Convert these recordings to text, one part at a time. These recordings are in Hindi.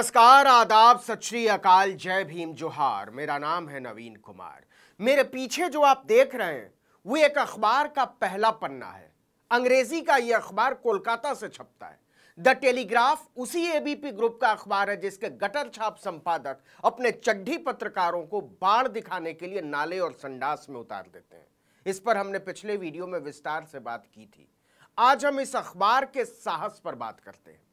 नमस्कार आदाब सत श्री अकाल जय भीम जोहार मेरा नाम है नवीन कुमार मेरे पीछे जो आप देख रहे हैं वो एक अखबार का पहला पन्ना है अंग्रेजी का ये अखबार कोलकाता से छपता है द टेलीग्राफ उसी एबीपी ग्रुप का अखबार है जिसके गटर छाप संपादक अपने चड्ढी पत्रकारों को बाढ़ दिखाने के लिए नाले और संडास में उतार देते हैं इस पर हमने पिछले वीडियो में विस्तार से बात की थी आज हम इस अखबार के साहस पर बात करते हैं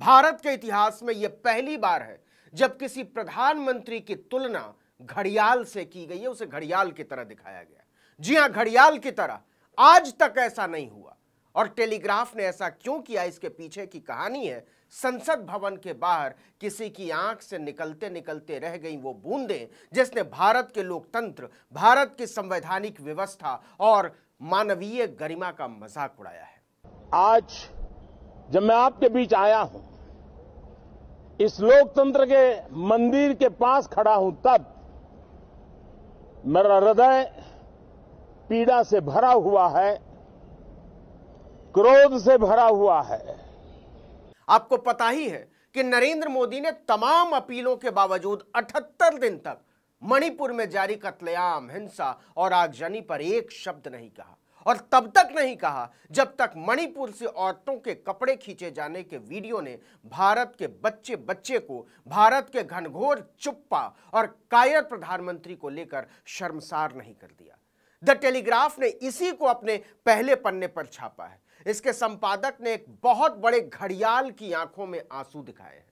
भारत के इतिहास में यह पहली बार है जब किसी प्रधानमंत्री की तुलना घड़ियाल से की गई है उसे घड़ियाल की तरह दिखाया गया जी हां घड़ियाल की तरह आज तक ऐसा नहीं हुआ और टेलीग्राफ ने ऐसा क्यों किया इसके पीछे की कहानी है संसद भवन के बाहर किसी की आंख से निकलते निकलते रह गई वो बूंदें जिसने भारत के लोकतंत्र भारत की संवैधानिक व्यवस्था और मानवीय गरिमा का मजाक उड़ाया है आज जब मैं आपके बीच आया हूं इस लोकतंत्र के मंदिर के पास खड़ा हूं तब मेरा हृदय पीड़ा से भरा हुआ है क्रोध से भरा हुआ है आपको पता ही है कि नरेंद्र मोदी ने तमाम अपीलों के बावजूद 78 दिन तक मणिपुर में जारी कत्लेआम हिंसा और आगजनी पर एक शब्द नहीं कहा और तब तक नहीं कहा जब तक मणिपुर से औरतों के कपड़े खींचे जाने के वीडियो ने भारत के बच्चे बच्चे को भारत के घनघोर चुप्पा और कायर प्रधानमंत्री को लेकर शर्मसार नहीं कर दिया द टेलीग्राफ ने इसी को अपने पहले पन्ने पर छापा है इसके संपादक ने एक बहुत बड़े घड़ियाल की आंखों में आंसू दिखाए हैं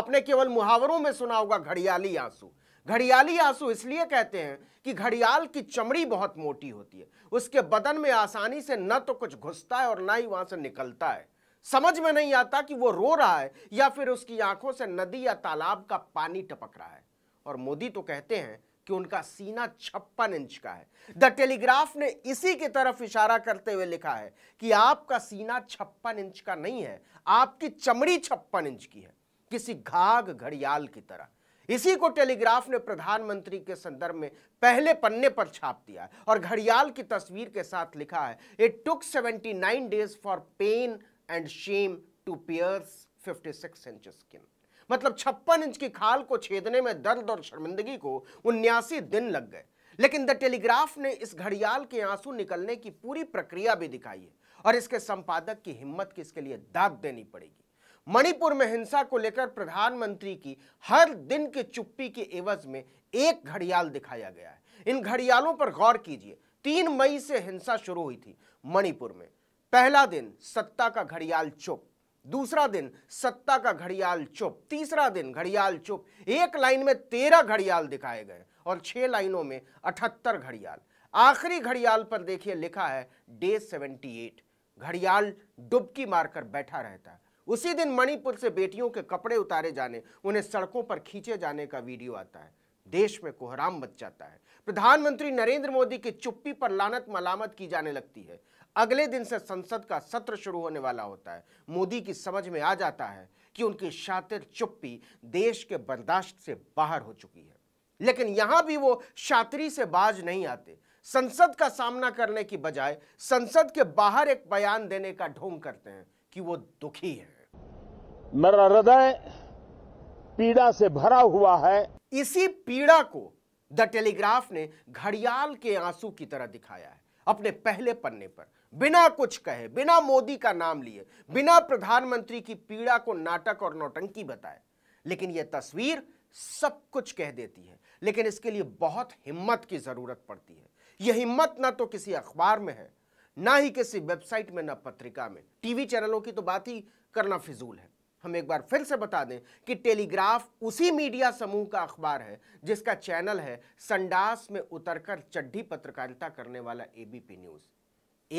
आपने केवल मुहावरों में सुना होगा घड़ियाली आंसू घड़ियाली आंसू इसलिए कहते हैं कि घड़ियाल की चमड़ी बहुत मोटी होती है उसके बदन में आसानी से न तो कुछ घुसता है और ना ही वहां से निकलता है समझ में नहीं आता कि वो रो रहा है या फिर उसकी आंखों से नदी या तालाब का पानी टपक रहा है और मोदी तो कहते हैं कि उनका सीना छप्पन इंच का है द टेलीग्राफ ने इसी की तरफ इशारा करते हुए लिखा है कि आपका सीना छप्पन इंच का नहीं है आपकी चमड़ी छप्पन इंच की है किसी घाघ घड़ियाल की तरह इसी को टेलीग्राफ ने प्रधानमंत्री के संदर्भ में पहले पन्ने पर छाप दिया है और घड़ियाल की तस्वीर के साथ लिखा है it took 79 days for pain and shame to pierce 56 inch skin मतलब छप्पन इंच की खाल को छेदने में दर्द और शर्मिंदगी को उन्यासी दिन लग गए लेकिन द टेलीग्राफ ने इस घड़ियाल के आंसू निकलने की पूरी प्रक्रिया भी दिखाई है और इसके संपादक की हिम्मत की इसके लिए दाद देनी पड़ेगी मणिपुर में हिंसा को लेकर प्रधानमंत्री की हर दिन के चुप्पी के एवज में एक घड़ियाल दिखाया गया है इन घड़ियालों पर गौर कीजिए तीन मई से हिंसा शुरू हुई थी मणिपुर में पहला दिन सत्ता का घड़ियाल चुप दूसरा दिन सत्ता का घड़ियाल चुप तीसरा दिन घड़ियाल चुप एक लाइन में तेरह घड़ियाल दिखाए गए और छह लाइनों में अठहत्तर घड़ियाल आखिरी घड़ियाल पर देखिए लिखा है डे सेवेंटी एट घड़ियाल डुबकी मारकर बैठा रहता है उसी दिन मणिपुर से बेटियों के कपड़े उतारे जाने उन्हें सड़कों पर खींचे जाने का वीडियो आता है देश में कोहराम मच जाता है प्रधानमंत्री नरेंद्र मोदी की चुप्पी पर लानत मलामत की जाने लगती है अगले दिन से संसद का सत्र शुरू होने वाला होता है मोदी की समझ में आ जाता है कि उनकी शातिर चुप्पी देश के बर्दाश्त से बाहर हो चुकी है लेकिन यहां भी वो शातरी से बाज नहीं आते संसद का सामना करने की बजाय संसद के बाहर एक बयान देने का ढोंग करते हैं कि वो दुखी है मेरा हृदय पीड़ा से भरा हुआ है इसी पीड़ा को द टेलीग्राफ ने घड़ियाल के आंसू की तरह दिखाया है अपने पहले पन्ने पर बिना कुछ कहे बिना मोदी का नाम लिए बिना प्रधानमंत्री की पीड़ा को नाटक और नौटंकी बताए लेकिन यह तस्वीर सब कुछ कह देती है लेकिन इसके लिए बहुत हिम्मत की जरूरत पड़ती है यह हिम्मत ना तो किसी अखबार में है ना ही किसी वेबसाइट में ना पत्रिका में टीवी चैनलों की तो बात ही करना फिजूल है हम एक बार फिर से बता दें कि टेलीग्राफ उसी मीडिया समूह का अखबार है जिसका चैनल है संडास में उतरकर चड्ढी पत्रकारिता करने वाला एबीपी न्यूज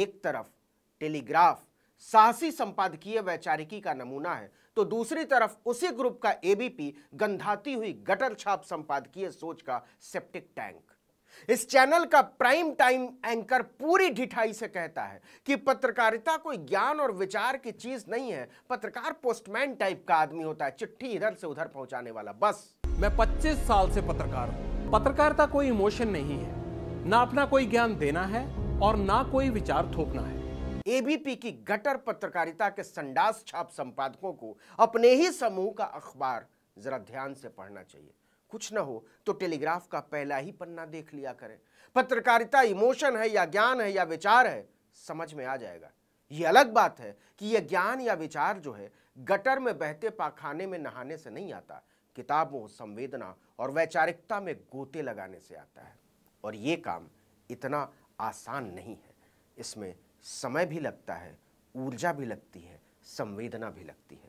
एक तरफ टेलीग्राफ साहसी संपादकीय वैचारिकी का नमूना है तो दूसरी तरफ उसी ग्रुप का एबीपी गंधाती हुई गटर छाप संपादकीय सोच का सेप्टिक टैंक इस चैनल का प्राइम टाइम एंकर पूरी ढिठाई से कहता है कि पत्रकारिता कोई ज्ञान और विचार की चीज नहीं है पत्रकार पोस्टमैन टाइप का आदमी होता है चिट्ठी इधर से उधर पहुंचाने वाला बस मैं 25 साल से पत्रकार हूं पत्रकारिता कोई इमोशन नहीं है ना अपना कोई ज्ञान देना है और ना कोई विचार थोपना है एबीपी की गटर पत्रकारिता के संडास छाप संपादकों को अपने ही समूह का अखबार जरा ध्यान से पढ़ना चाहिए कुछ ना हो तो टेलीग्राफ का पहला ही पन्ना देख लिया करें पत्रकारिता इमोशन है या ज्ञान है या विचार है समझ में आ जाएगा ये अलग बात है कि यह ज्ञान या विचार जो है गटर में बहते पाखाने में नहाने से नहीं आता किताबों संवेदना और वैचारिकता में गोते लगाने से आता है और ये काम इतना आसान नहीं है इसमें समय भी लगता है ऊर्जा भी लगती है संवेदना भी लगती है